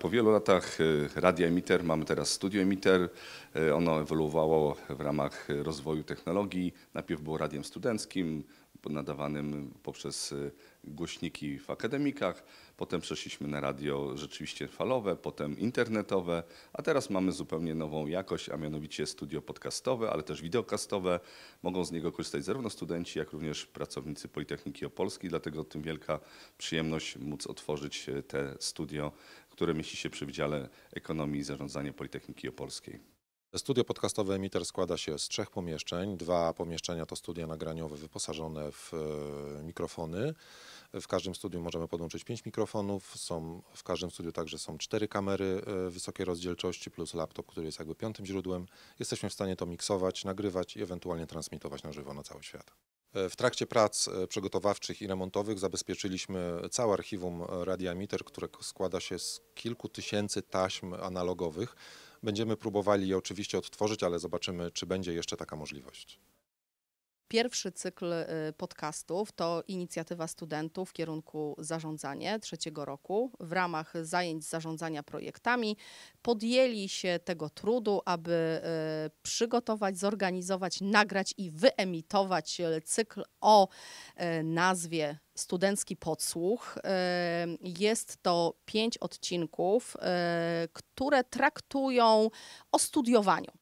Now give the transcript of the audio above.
Po wielu latach e, Radio emiter, mamy teraz studio emiter. E, ono ewoluowało w ramach rozwoju technologii. Najpierw było radiem studenckim, nadawanym poprzez e, głośniki w akademikach, potem przeszliśmy na radio rzeczywiście falowe, potem internetowe, a teraz mamy zupełnie nową jakość, a mianowicie studio podcastowe, ale też wideokastowe. Mogą z niego korzystać zarówno studenci, jak również pracownicy Politechniki Opolskiej, dlatego tym wielka przyjemność móc otworzyć te studio które mieści się przy Wydziale Ekonomii i Zarządzania Politechniki Opolskiej. Studio podcastowe Emiter składa się z trzech pomieszczeń. Dwa pomieszczenia to studia nagraniowe wyposażone w e, mikrofony. W każdym studiu możemy podłączyć pięć mikrofonów. Są, w każdym studiu także są cztery kamery e, wysokiej rozdzielczości plus laptop, który jest jakby piątym źródłem. Jesteśmy w stanie to miksować, nagrywać i ewentualnie transmitować na żywo na cały świat. E, w trakcie prac e, przygotowawczych i remontowych zabezpieczyliśmy całe archiwum e, radiamiter, które składa się z kilku tysięcy taśm analogowych. Będziemy próbowali je oczywiście odtworzyć, ale zobaczymy, czy będzie jeszcze taka możliwość. Pierwszy cykl y, podcastów to inicjatywa studentów w kierunku zarządzanie trzeciego roku. W ramach zajęć zarządzania projektami podjęli się tego trudu, aby y, przygotować, zorganizować, nagrać i wyemitować y, cykl o nazwie Studencki Podsłuch. Jest to pięć odcinków, które traktują o studiowaniu